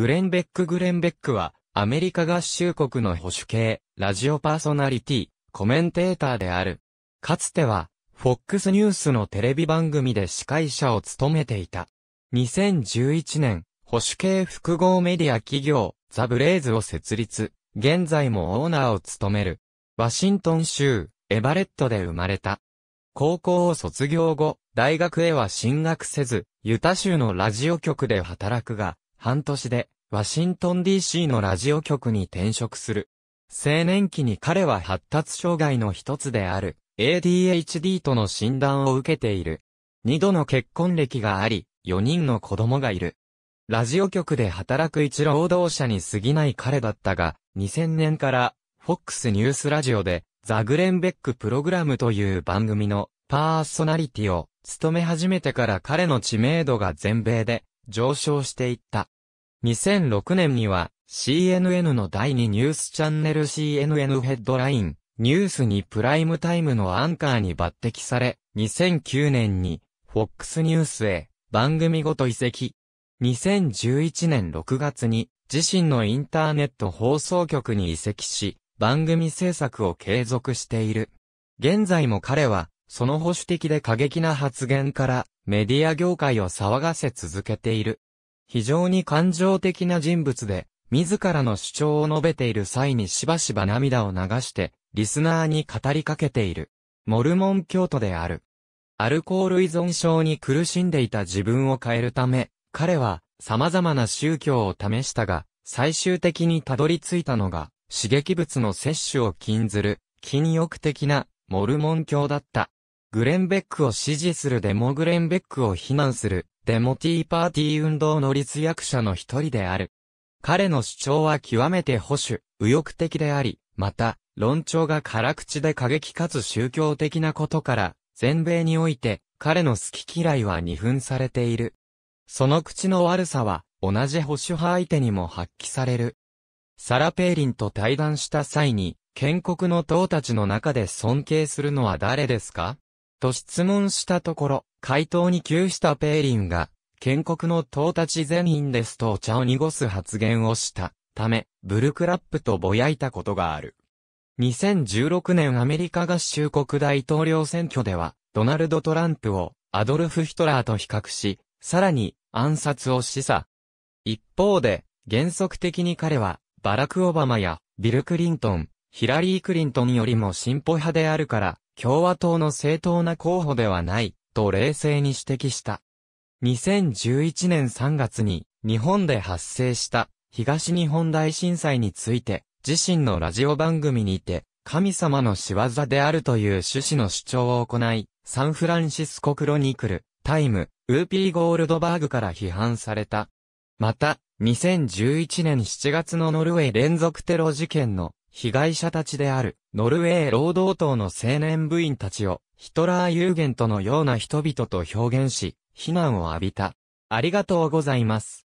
グレンベック・グレンベックは、アメリカ合衆国の保守系、ラジオパーソナリティ、コメンテーターである。かつては、FOX ニュースのテレビ番組で司会者を務めていた。2011年、保守系複合メディア企業、ザ・ブレイズを設立、現在もオーナーを務める。ワシントン州、エバレットで生まれた。高校を卒業後、大学へは進学せず、ユタ州のラジオ局で働くが、半年で、ワシントン DC のラジオ局に転職する。青年期に彼は発達障害の一つである ADHD との診断を受けている。二度の結婚歴があり、四人の子供がいる。ラジオ局で働く一労働者に過ぎない彼だったが、2000年から FOX ニュースラジオでザグレンベックプログラムという番組のパーソナリティを務め始めてから彼の知名度が全米で上昇していった。2006年には CNN の第2ニュースチャンネル CNN ヘッドライン、ニュースにプライムタイムのアンカーに抜擢され、2009年に FOX ニュースへ番組ごと移籍。2011年6月に自身のインターネット放送局に移籍し、番組制作を継続している。現在も彼は、その保守的で過激な発言から、メディア業界を騒がせ続けている。非常に感情的な人物で、自らの主張を述べている際にしばしば涙を流して、リスナーに語りかけている。モルモン教徒である。アルコール依存症に苦しんでいた自分を変えるため、彼は様々な宗教を試したが、最終的にたどり着いたのが、刺激物の摂取を禁ずる、禁欲的な、モルモン教だった。グレンベックを支持するデモグレンベックを非難する、デモティーパーティー運動の立役者の一人である。彼の主張は極めて保守、右翼的であり、また、論調が辛口で過激かつ宗教的なことから、全米において、彼の好き嫌いは二分されている。その口の悪さは、同じ保守派相手にも発揮される。サラ・ペーリンと対談した際に、建国の党たちの中で尊敬するのは誰ですかと質問したところ、回答に窮したペーリンが、建国の到達全員ですとお茶を濁す発言をしたため、ブルクラップとぼやいたことがある。2016年アメリカ合衆国大統領選挙では、ドナルド・トランプをアドルフ・ヒトラーと比較し、さらに暗殺を示唆。一方で、原則的に彼は、バラク・オバマやビル・クリントン、ヒラリー・クリントンよりも進歩派であるから、共和党の正当な候補ではない、と冷静に指摘した。2011年3月に日本で発生した東日本大震災について自身のラジオ番組にて神様の仕業であるという趣旨の主張を行いサンフランシスコクロニクル、タイム、ウーピー・ゴールドバーグから批判された。また、2011年7月のノルウェー連続テロ事件の被害者たちである、ノルウェー労働党の青年部員たちを、ヒトラーユーゲントのような人々と表現し、非難を浴びた。ありがとうございます。